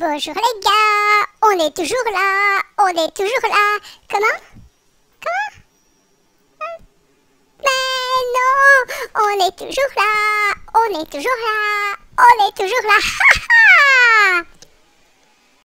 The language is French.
Bonjour les gars, on est toujours là, on est toujours là. Comment Comment hein? Mais non, on est toujours là, on est toujours là, on est toujours là.